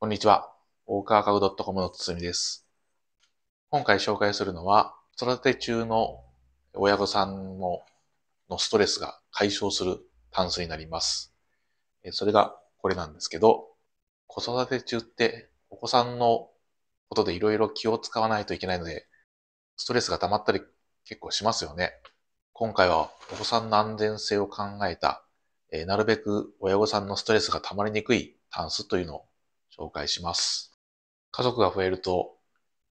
こんにちは。大川家具 .com のつつみです。今回紹介するのは、子育て中の親御さんののストレスが解消するタンスになります。それがこれなんですけど、子育て中ってお子さんのことでいろいろ気を使わないといけないので、ストレスが溜まったり結構しますよね。今回はお子さんの安全性を考えた、えなるべく親御さんのストレスが溜まりにくいタンスというのを紹介します。家族が増えると、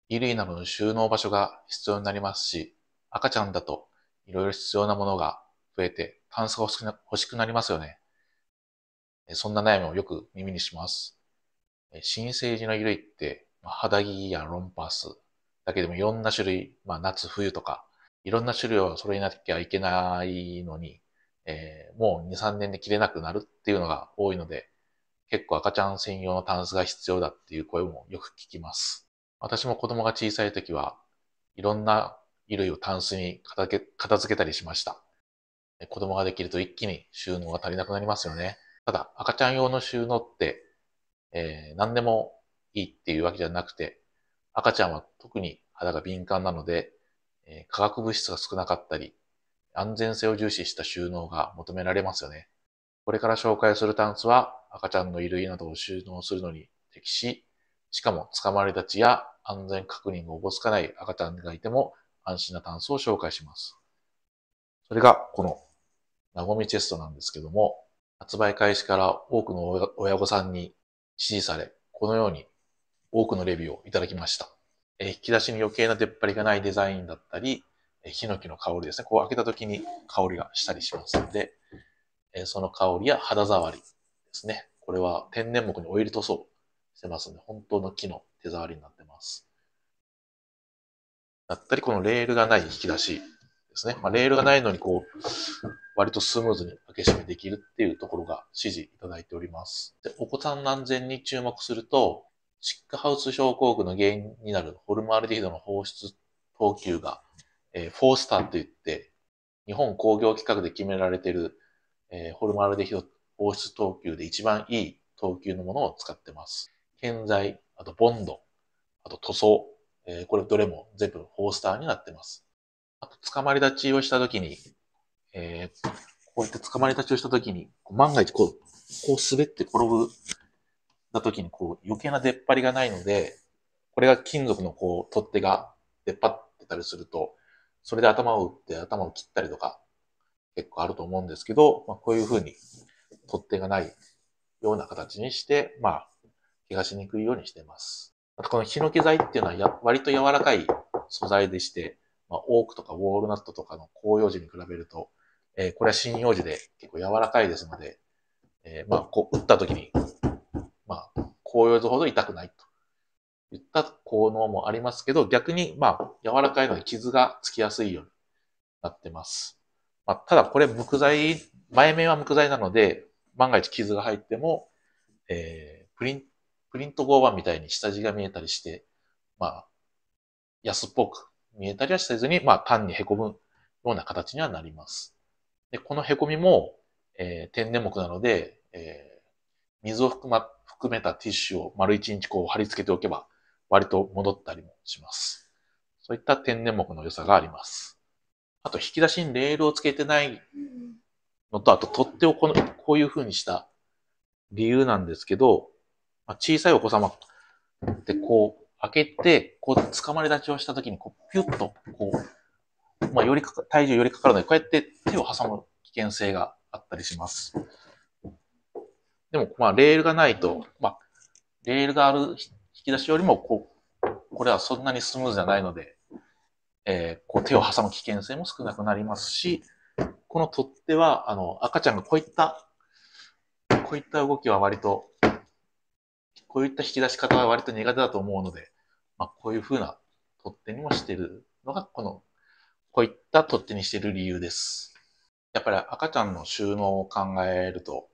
衣類などの収納場所が必要になりますし、赤ちゃんだといろいろ必要なものが増えて、タンスが欲しくな欲しくなりますよね。そんな悩みをよく耳にします。新生児の衣類って、肌着やロンパースだけでもいろんな種類、まあ夏、冬とか、いろんな種類を揃えなきゃいけないのに、えー、もう2、3年で着れなくなるっていうのが多いので、結構赤ちゃん専用のタンスが必要だっていう声もよく聞きます。私も子供が小さい時はいろんな衣類をタンスに片付けたりしました。子供ができると一気に収納が足りなくなりますよね。ただ赤ちゃん用の収納って、えー、何でもいいっていうわけじゃなくて、赤ちゃんは特に肌が敏感なので、えー、化学物質が少なかったり、安全性を重視した収納が求められますよね。これから紹介するタンスは赤ちゃんの衣類などを収納するのに適し、しかも捕まり立ちや安全確認がおぼつかない赤ちゃんがいても安心なタンスを紹介します。それがこのなごみチェストなんですけども、発売開始から多くの親御さんに支持され、このように多くのレビューをいただきました。え引き出しに余計な出っ張りがないデザインだったり、えヒノキの香りですね。こう開けた時に香りがしたりしますので、えその香りや肌触り、ですね。これは天然木にオイル塗装してますので、本当の木の手触りになってます。だったり、このレールがない引き出しですね。まあ、レールがないのに、こう、割とスムーズに開け閉めできるっていうところが指示いただいております。でお子さんの安全に注目すると、シックハウス症候群の原因になるホルムアルデヒドの放出等級が、えー、フォースターといって、日本工業規格で決められている、えー、ホルムアルデヒド放出等級で一番いい等級のものを使ってます。建材、あとボンド、あと塗装、えー、これどれも全部ホースターになってます。あと、捕まり立ちをしたときに、えー、こうやって捕まり立ちをしたときに、万が一こう、こう滑って転ぶ、だときにこう余計な出っ張りがないので、これが金属のこう取っ手が出っ張ってたりすると、それで頭を打って頭を切ったりとか、結構あると思うんですけど、まあ、こういうふうに取っ手がないような形にして、まあ、気がしにくいようにしています。このヒノキ材っていうのは割と柔らかい素材でして、まあ、オークとかウォールナットとかの紅葉樹に比べると、えー、これは針葉樹で結構柔らかいですので、えー、まあ、こう、打った時に、まあ、紅葉樹ほど痛くないといった効能もありますけど、逆に、まあ、柔らかいので傷がつきやすいようになってます。まあ、ただこれ、無垢材、前面は無垢材なので、万が一傷が入っても、えー、プリン、プリント合板みたいに下地が見えたりして、まあ、安っぽく見えたりはせずに、まあ、単に凹むような形にはなります。で、この凹みも、えー、天然木なので、えー、水を含ま、含めたティッシュを丸一日こう貼り付けておけば、割と戻ったりもします。そういった天然木の良さがあります。あと、引き出しにレールをつけてないのと、あと取っておこの、こういう風にした理由なんですけど、まあ、小さいお子様ってこう開けて、こう掴まれ立ちをした時にこうピュッとこう、まあ、より体重よりかかるので、こうやって手を挟む危険性があったりします。でも、まあ、レールがないと、まあ、レールがある引き出しよりも、こう、これはそんなにスムーズじゃないので、えー、こう手を挟む危険性も少なくなりますし、この取っ手は、あの、赤ちゃんがこういった、こういった動きは割と、こういった引き出し方は割と苦手だと思うので、まあ、こういうふうな取っ手にもしてるのが、この、こういった取っ手にしてる理由です。やっぱり赤ちゃんの収納を考えると、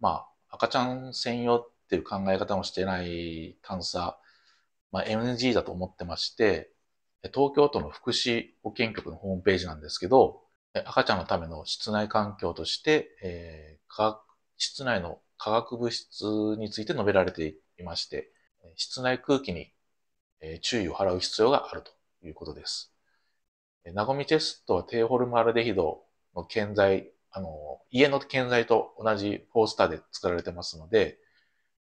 まあ、赤ちゃん専用っていう考え方もしてない探査、まあ、NG だと思ってまして、東京都の福祉保健局のホームページなんですけど、赤ちゃんのための室内環境として、えー、学室内の化学物質について述べられていまして、室内空気に注意を払う必要があるということです。ナゴミテストは低ホルムアルデヒドの建材、あの、家の建材と同じフォースターで作られてますので、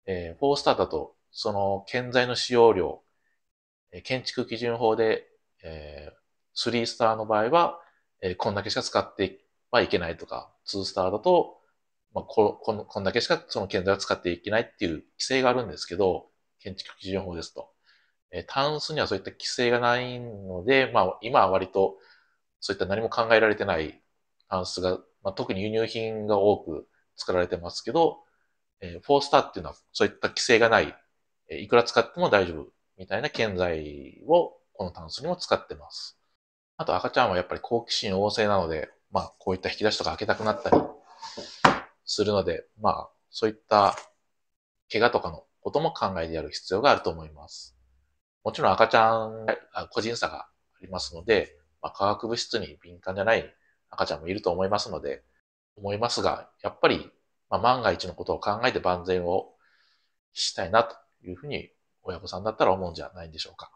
えー、フォースターだとその建材の使用量、建築基準法で、えー、3スターの場合はえー、こんだけしか使ってはいけないとか、2スターだと、まあ、ここのこんだけしかその建材を使っていけないっていう規制があるんですけど、建築基準法ですと。えー、タンスにはそういった規制がないので、まあ、今は割とそういった何も考えられてないタンスが、まあ、特に輸入品が多く作られてますけど、えー、4スターっていうのはそういった規制がない、えー、いくら使っても大丈夫みたいな建材をこのタンスにも使ってます。あと赤ちゃんはやっぱり好奇心旺盛なので、まあこういった引き出しとか開けたくなったりするので、まあそういった怪我とかのことも考えてやる必要があると思います。もちろん赤ちゃん、個人差がありますので、まあ、化学物質に敏感じゃない赤ちゃんもいると思いますので、思いますが、やっぱり、まあ、万が一のことを考えて万全をしたいなというふうに親御さんだったら思うんじゃないんでしょうか。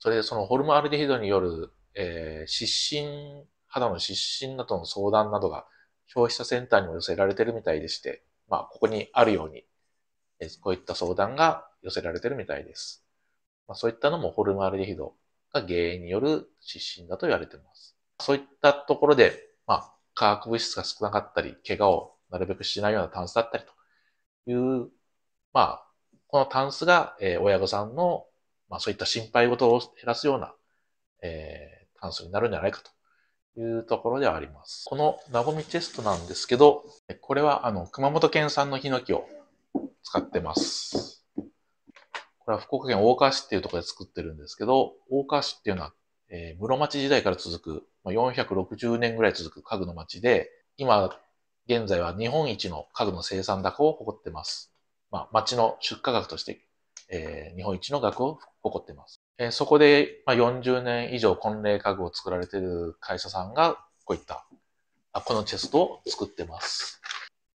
それでそのホルモアルデヒドによるえー、失神、肌の失神などの相談などが消費者センターにも寄せられてるみたいでして、まあ、ここにあるように、えー、こういった相談が寄せられてるみたいです。まあ、そういったのもホルマルデヒドが原因による失神だと言われています。そういったところで、まあ、化学物質が少なかったり、怪我をなるべくしないようなタンスだったりという、まあ、このタンスが、えー、親御さんの、まあ、そういった心配事を減らすような、えー、関数になるんじゃないかというところではあります。このなごみチェストなんですけど、これはあの熊本県産のヒノキを使ってます。これは福岡県大川市っていうところで作ってるんですけど、大川市っていうのは、えー、室町時代から続く、ま460年ぐらい続く家具の町で、今現在は日本一の家具の生産高を誇ってます。まあ、町の出荷額として、えー、日本一の額を誇ってます。えそこで、まあ、40年以上婚礼家具を作られている会社さんが、こういった、あこのチェストを作ってます。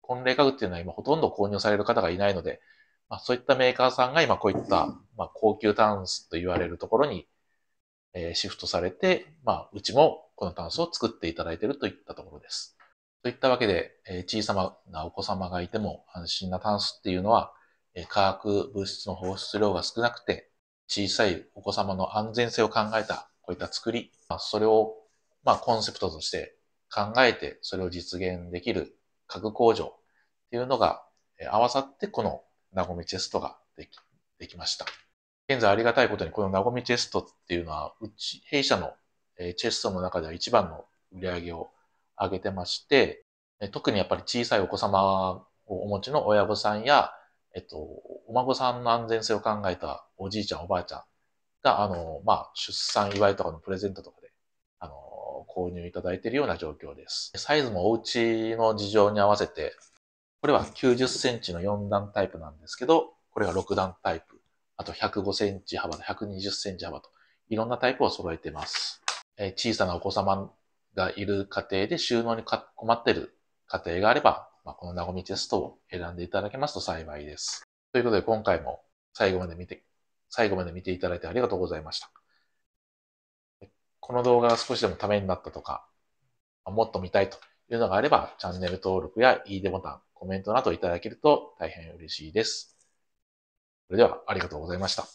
婚礼家具っていうのは今ほとんど購入される方がいないので、まあ、そういったメーカーさんが今こういった、まあ、高級タンスと言われるところに、えシフトされて、まあ、うちもこのタンスを作っていただいているといったところです。といったわけで、え小さなお子様がいても安心なタンスっていうのは、え化学物質の放出量が少なくて、小さいお子様の安全性を考えた、こういった作り、まあ、それを、まあ、コンセプトとして考えて、それを実現できる核工場っていうのが、え合わさって、このなごみチェストができ、できました。現在ありがたいことに、このなごみチェストっていうのは、うち、弊社のチェストの中では一番の売り上げを上げてまして、特にやっぱり小さいお子様をお持ちの親御さんや、えっと、お孫さんの安全性を考えたおじいちゃん、おばあちゃんが、あの、まあ、出産祝いとかのプレゼントとかで、あの、購入いただいているような状況です。サイズもお家の事情に合わせて、これは90センチの4段タイプなんですけど、これが6段タイプ、あと105センチ幅と120センチ幅と、いろんなタイプを揃えています。え小さなお子様がいる家庭で収納に困っている家庭があれば、まあ、このなごみテストを選んでいただけますと幸いです。ということで、今回も最後まで見て、最後まで見ていただいてありがとうございました。この動画が少しでもためになったとか、もっと見たいというのがあれば、チャンネル登録やいいねボタン、コメントなどいただけると大変嬉しいです。それでは、ありがとうございました。